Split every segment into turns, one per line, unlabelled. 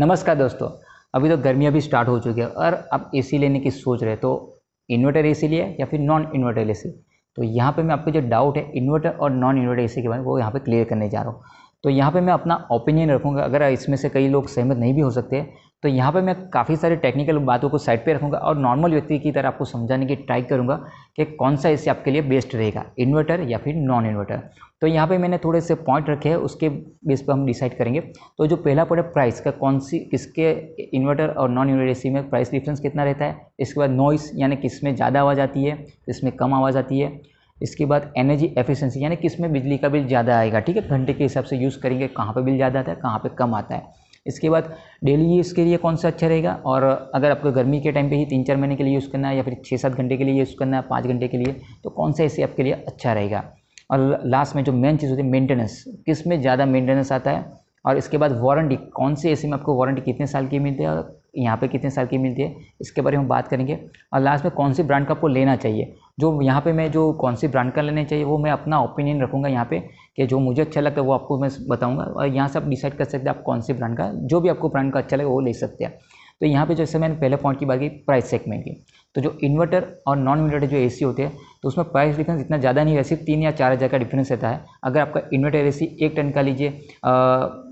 नमस्कार दोस्तों अभी तो गर्मी अभी स्टार्ट हो चुकी है और आप एसी लेने की सोच रहे तो इन्वर्टर एसी लिए या फिर नॉन इन्वर्टर एसी तो यहाँ पे मैं आपको जो डाउट है इन्वर्टर और नॉन इन्वर्टर एसी के बारे में वो यहाँ पे क्लियर करने जा रहा हूँ तो यहाँ पे मैं अपना ओपिनियन रखूँगा अगर इसमें से कई लोग सहमत नहीं भी हो सकते तो यहाँ पे मैं काफ़ी सारे टेक्निकल बातों को साइड पे रखूँगा और नॉर्मल व्यक्ति की तरह आपको समझाने की ट्राई करूँगा कि कौन सा इससे आपके लिए बेस्ट रहेगा इन्वर्टर या फिर नॉन इन्वर्टर तो यहाँ पर मैंने थोड़े से पॉइंट रखे हैं उसके बेस पर हम डिसाइड करेंगे तो जो पहला पड़े प्राइस का कौन सी किसके इन्वर्टर और नॉन इन्वर्टर इसी में प्राइस डिफरेंस कितना रहता है इसके बाद नॉइस यानी किस में ज़्यादा आवाज़ आती है किस में कम आवाज़ आती है इसके बाद एनर्जी एफिशिएंसी यानी किस में बिजली का बिल ज़्यादा आएगा ठीक है घंटे के हिसाब से यूज़ करेंगे कहाँ पर बिल ज़्यादा आता है कहाँ पर कम आता है इसके बाद डेली यूज़ के लिए कौन सा अच्छा रहेगा और अगर आपको गर्मी के टाइम पे ही तीन चार महीने के लिए यूज़ करना है या फिर छः सात घंटे के लिए यूज़ करना है पाँच घंटे के लिए तो कौन सा ऐसे आपके लिए अच्छा रहेगा और लास्ट में जो मेन चीज़ होती है मेंटेनेंस किस में ज़्यादा मेंटेनेंस आता है और इसके बाद वारंटी कौन से एसी में आपको वारंटी कितने साल की मिलती है और यहाँ पे कितने साल की मिलती है इसके बारे में हम बात करेंगे और लास्ट में कौन सी ब्रांड का आपको लेना चाहिए जो यहाँ पे मैं जो कौन सी ब्रांड का लेना चाहिए वो मैं अपना ओपिनियन रखूँगा यहाँ पे कि जो मुझे अच्छा लगता है वो आपको मैं बताऊँगा और यहाँ से आप डिसाइड कर सकते हैं आप कौन सी ब्रांड का जो भी आपको ब्रांड का अच्छा लगे वो ले सकते हैं तो यहाँ पे जैसे मैंने पहले पॉइंट की बात की प्राइस सेगमेंट की तो जो इन्वर्टर और नॉन इन्वर्टर जो एसी होते हैं तो उसमें प्राइस डिफरेंस इतना ज़्यादा नहीं है सिर्फ तीन या चार हज़ार का डिफरेंस रहता है अगर आपका इन्वर्टर एसी एक टन का लीजिए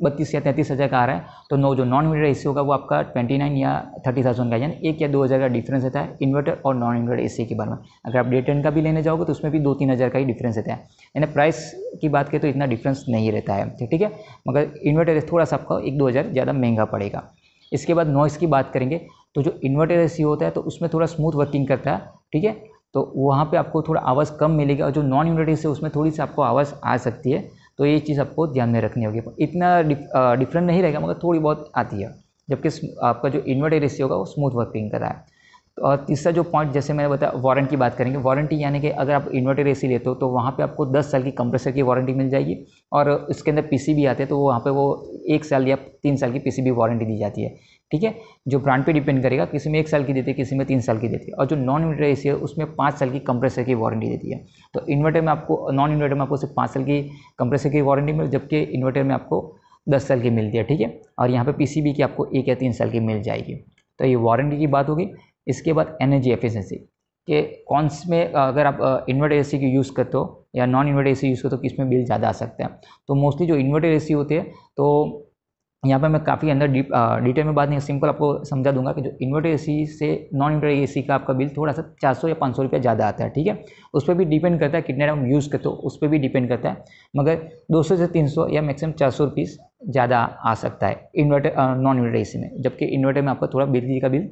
बत्तीस या तैंतीस हज़ार का आ रहा है तो नो जो नॉन इन्वर्टर ए होगा वो आपका ट्वेंटी नाइन या थर्टी थाउजेंड का यानी एक या दो हज़ार का डिफरेंस रहता है इन्वर्टर और नॉन इन्वर्टर ए के बारे में अगर आप डे टन का भी लेने जाओगे तो उसमें भी दो तीन हज़ार का ही डिफरेंस रहता है यानी प्राइस की बात करें तो इतना डिफरेंस नहीं रहता है ठीक है मगर इन्वर्टर थोड़ा सा आपका एक दो हज़ार ज़्यादा महंगा पड़ेगा इसके बाद नॉइस की बात करेंगे तो जो इन्वर्टर ए होता है तो उसमें थोड़ा स्मूथ वर्किंग करता है ठीक है तो वहाँ पे आपको थोड़ा आवाज़ कम मिलेगी और जो नॉन इन्वर्टर ए उसमें थोड़ी सी आपको आवाज़ आ सकती है तो ये चीज़ आपको ध्यान में रखनी होगी इतना डिफरेंट नहीं रहेगा मगर थोड़ी बहुत आती है जबकि आपका जो इन्वर्टर ए होगा वो स्मूथ वर्किंग कर रहा है और तीसरा जो पॉइंट जैसे मैंने बताया वारंटी की बात करेंगे वारंटी यानी कि अगर आप इन्वर्टर एसी लेते हो तो वहाँ पे आपको 10 साल की कंप्रेसर की वारंटी मिल जाएगी और इसके अंदर पीसीबी आते हैं तो वहाँ पे वो एक साल या तीन साल की पीसीबी वारंटी दी जाती है ठीक है जो ब्रांड पे डिपेंड करेगा किसी में एक साल की देती है किसी में तीन साल की देती है और जो नॉन इन्वर्टर एसी है उसमें पाँच साल की कंप्रेसर की वारंटी देती है तो इन्वर्टर में आपको नॉन इन्वर्टर में आपको सिर्फ पाँच साल की कंप्रेसर की वारंटी मिल जबकि इन्वर्टर में आपको दस साल की मिलती है ठीक है और यहाँ पर पी की आपको एक या तीन साल की मिल जाएगी तो ये वारंटी की बात होगी इसके बाद एनर्जी एफिशिएंसी के कौन में अगर आप इन्वर्टर एसी की यूज़ करते हो या नॉन इन्वर्टर एसी यूज़ करते हो तो में बिल ज़्यादा आ सकता है तो मोस्टली जो इन्वर्टर एसी होते हैं तो यहाँ पर मैं काफ़ी अंदर डी डिटेल में बात नहीं सिंपल आपको समझा दूंगा कि जो इन्वर्टर एसी से नॉन इन्वर्टर एसी का आपका बिल थोड़ा सा 400 या 500 रुपया ज़्यादा आता है ठीक है उस पर भी डिपेंड करता है कितने टाइम यूज़ करते हो उस पर भी डिपेंड करता है मगर 200 से 300 या मैक्सिमम चार रुपीस ज़्यादा आ सकता है इन्वर्टर नॉन इन्वर्टर ए में जबकि इन्वर्टर में आपका थोड़ा बिजली का बिल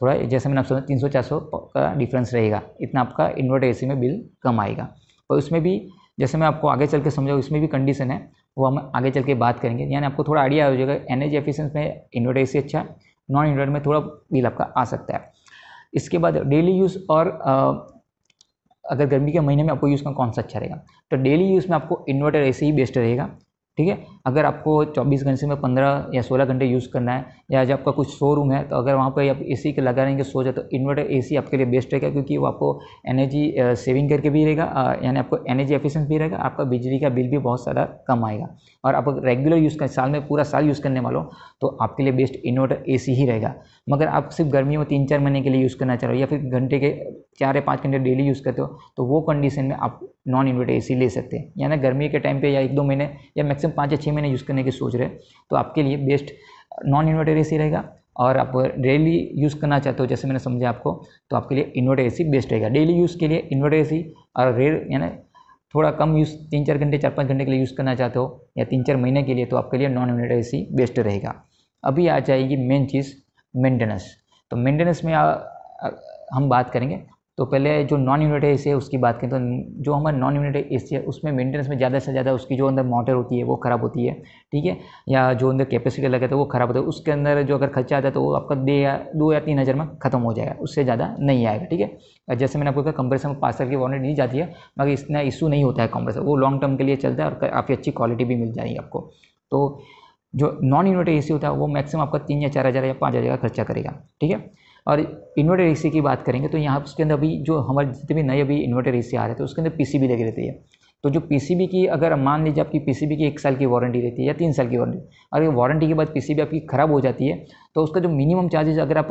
थोड़ा जैसे मैंने आपसे तीन सौ चार सौ का डिफरेंस रहेगा इतना आपका इन्वर्टर ए में बिल कम आएगा और उसमें भी जैसे मैं आपको आगे चल के समझाऊँ उसमें भी कंडीशन है वो हम आगे चल के बात करेंगे यानी आपको थोड़ा आइडिया हो जाएगा एन एच एफिशिएंस में इन्वर्टर ए अच्छा नॉन इन्वर्टर में थोड़ा बिल आपका आ सकता है इसके बाद डेली यूज़ और अगर गर्मी के महीने में आपको यूज़ का कौन सा अच्छा रहेगा तो डेली यूज़ में आपको इन्वर्टर ए ही बेस्ट रहेगा ठीक है अगर आपको 24 घंटे में 15 या 16 घंटे यूज़ करना है या जब आपका कुछ शोरूम है तो अगर वहाँ पर आप ए सी के लगा रहेंगे सो जाए तो इन्वर्टर ए सी आपके लिए बेस्ट रहेगा क्योंकि वो आपको एनर्जी सेविंग करके भी रहेगा यानी आपको एनर्जी एफिशिएंट भी रहेगा आपका बिजली का बिल भी बहुत सारा कम आएगा और आप रेगुलर यूज़ करें साल में पूरा साल यूज़ करने वालों तो आपके लिए बेस्ट इन्वर्टर ए ही रहेगा मगर आप सिर्फ गर्मियों में तीन चार महीने के लिए यूज़ करना चाह रहे हो या फिर घंटे के चार या पाँच घंटे डेली यूज़ करते हो तो वो कंडीशन में आप नॉन इन्वर्टर ए ले सकते हैं यानी गर्मी के टाइम पर या एक दो महीने या मैक्सिमम पाँच या छः महीने यूज़ करने की सोच रहे तो आपके लिए बेस्ट नॉन इन्वर्टर ए रहेगा और आप डेली यूज़ करना चाहते हो जैसे मैंने समझा आपको तो आपके लिए इन्वर्टर ए बेस्ट रहेगा डेली यूज़ के लिए इन्वर्टर ए और रेयर यानी थोड़ा कम यूज़ तीन चार घंटे चार पाँच घंटे के लिए यूज़ करना चाहते हो या तीन चार महीने के लिए तो आपके लिए नॉन इन्वर्टर ए बेस्ट रहेगा अभी आ जाएगी मेन चीज़ मेंटेनेंस तो मेंटेनेंस में आ, आ, हम बात करेंगे तो पहले जो नॉन यूनिट सी है उसकी बात करें तो जो हमारा नॉन यूनिट सी है उसमें मेंटेनेंस में ज़्यादा से ज़्यादा उसकी जो अंदर मोटर होती है वो ख़राब होती है ठीक है या जो अंदर कैपेसिटी लगे है वो ख़राब होता है उसके अंदर जो अगर खर्चा आता है तो वो आपका दे या दो या तीन हज़ार में खत्म हो जाएगा उससे ज़्यादा नहीं आएगा ठीक है जैसे मैंने आपको कहा कंप्रेसर में पाँच साल की वारंटी नहीं जाती है मगर इतना इशू नहीं होता है कंप्रेसर वो लॉन्ग टर्म के लिए चलता है और काफ़ी अच्छी क्वालिटी भी मिल जाएगी आपको तो जो नॉन यूनिट ए सी होता है वो मैक्सिमम आपका तीन या चार हज़ार या पाँच हज़ार का खर्चा करेगा ठीक है और इन्वर्टर एसी की बात करेंगे तो यहाँ उसके अंदर अभी जो हमारे जितने भी नए अभी इन्वर्टर एसी आ रहे थे उसके अंदर पीसीबी लगी रहती है तो जो पीसीबी की अगर मान लीजिए आपकी पीसीबी की एक साल की वारंटी रहती है या तीन साल की वारंटी अगर वारंटी के बाद पीसीबी आपकी ख़राब हो जाती है तो उसका जो मिनिमम चार्जेज अगर आप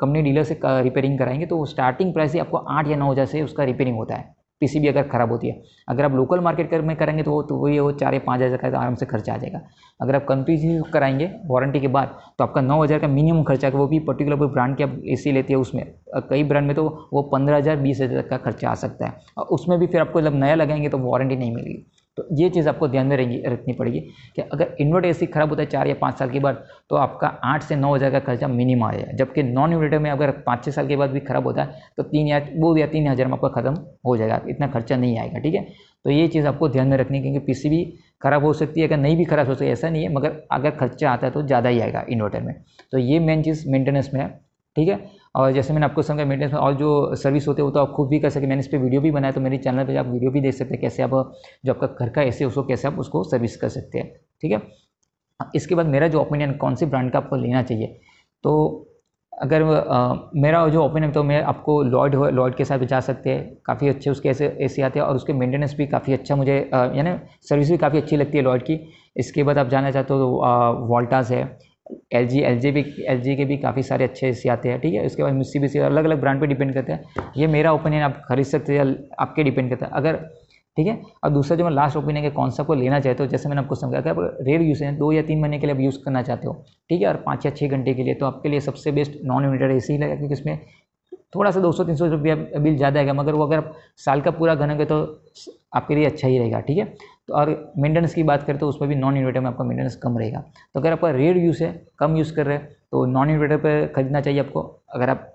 कंपनी डीलर से रिपेयरिंग कराएंगे तो स्टार्टिंग प्राइस ही आपको आठ या नौ हज़ार से उसका रिपेयरिंग होता है पीसीबी अगर ख़राब होती है अगर आप लोकल मार्केट कर में करेंगे तो वो तो वही वो चार या पाँच हज़ार का आराम से खर्चा आ जाएगा अगर आप कंपनी कराएंगे वारंटी के बाद तो आपका नौ हज़ार का मिनिमम खर्चा वो भी पर्टिकुलर कोई ब्रांड की आप ए सी लेती है उसमें कई ब्रांड में तो वो पंद्रह हज़ार बीस हज़ार का खर्चा आ सकता है और उसमें भी फिर आपको जब नया लगाएंगे तो वारंटी नहीं मिलेगी तो ये चीज़ आपको ध्यान में रहेंगी रखनी पड़ेगी कि अगर इन्वर्टर एसी खराब होता है चार या पाँच साल के बाद तो आपका आठ से नौ हज़ार का खर्चा मिनिमम आ जाएगा जबकि नॉन इन्वर्टर में अगर पाँच छः साल के बाद भी खराब होता है तो तीन या दो या तीन हज़ार में आपका खत्म हो जाएगा इतना खर्चा नहीं आएगा ठीक है तो ये चीज़ आपको ध्यान में रखनी क्योंकि पीसीबी खराब हो सकती है अगर नहीं भी खराब हो सकती ऐसा नहीं है मगर अगर खर्चा आता है तो ज़्यादा ही आएगा इन्वर्टर में तो ये मेन चीज़ मेंटेनेंस में है ठीक है और जैसे मैंने आपको समझा मेंटेनेंस में और जो सर्विस होते हैं वो तो आप खुद भी कर सके मैंने इस पर वीडियो भी बनाया तो मेरे चैनल पर आप वीडियो भी देख सकते हैं कैसे आप जो आपका घर का ऐसे उसको कैसे आप उसको सर्विस कर सकते हैं ठीक है इसके बाद मेरा जो ओपिनियन कौन सी ब्रांड का आपको लेना चाहिए तो अगर आ, मेरा जो ओपिनियन तो मैं आपको लॉयड लॉयड के साथ जा सकते हैं काफ़ी अच्छे उसके ऐसे ऐसे आते हैं और उसके मेंटेनेंस भी काफ़ी अच्छा मुझे यानी सर्विस भी काफ़ी अच्छी लगती है लॉयड की इसके बाद आप जाना चाहते हो तो वॉल्टाज है एल जी एल जी भी एल जी के भी काफ़ी सारे अच्छे एसी आते हैं ठीक है उसके बाद मिस्सी भी अलग अलग ब्रांड पे डिपेंड करता है ये मेरा ओपिनियन आप खरीद सकते हैं आपके डिपेंड करता है अगर ठीक है और दूसरा जो मैं लास्ट ओपिनियन है कौन सा को लेना चाहते हो जैसे मैंने आपको समझा अगर आप रेयर यूज है दो या तीन महीने के लिए आप यूज़ करना चाहते हो ठीक है और पाँच या छः घंटे के लिए तो आपके लिए सबसे बेस्ट नॉन यूनिटर ए सी लगेगा क्योंकि उसमें थोड़ा सा दो सौ तीन सौ रुपया बिल ज़्यादा आएगा मगर वो अगर आप साल का पूरा घनेंगे तो आपके लिए अच्छा ही रहेगा ठीक है तो और मेंटेनेंस की बात करें तो उसमें भी नॉन इन्वर्टर में आपका मेंटेनेंस कम रहेगा तो अगर आपका रेयर यूज़ है कम यूज़ कर रहे हैं तो नॉन इन्वर्टर पर खरीदना चाहिए आपको अगर आप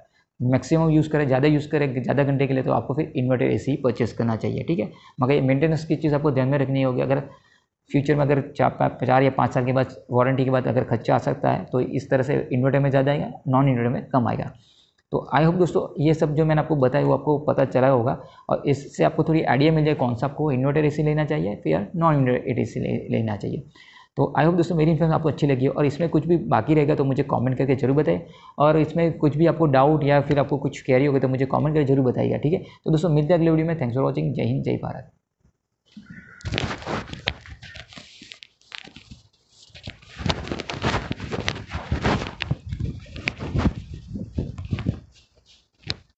मैक्सिमम यूज़ करें ज़्यादा यूज़ करें ज़्यादा घंटे के लिए तो आपको फिर इन्वर्टर ए ही परचेस करना चाहिए ठीक है मगर मेंटेनेंस की चीज़ आपको ध्यान में रखनी होगी अगर फ्यूचर में अगर चार चार या पाँच साल के बाद वारंटी के बाद अगर खर्चा आ सकता है तो इस तरह से इन्वर्टर में ज़्यादा आएगा नॉन इन्वर्टर में कम आएगा तो आई होप दोस्तों ये सब जो मैंने आपको बताया वो आपको पता चला होगा और इससे आपको थोड़ी आइडिया मिल जाए कौन सा आपको इन्वर्टर एसी लेना चाहिए फिर नॉन इन्वर्टेड एसी ले, लेना चाहिए तो आई होप दोस्तों मेरी इन्फॉर्मेशन आपको अच्छी लगी और इसमें कुछ भी बाकी रहेगा तो मुझे कमेंट करके जरूर बताएं और इसमें कुछ भी आपको डाउट या फिर आपको कुछ कैरी होगा तो मुझे कमेंट करके जरूर बताइएगा ठीक है तो दोस्तों मिलते हैं अगले वीडियो में थैंक्स फॉर वॉचिंग जय हिंद जय भारत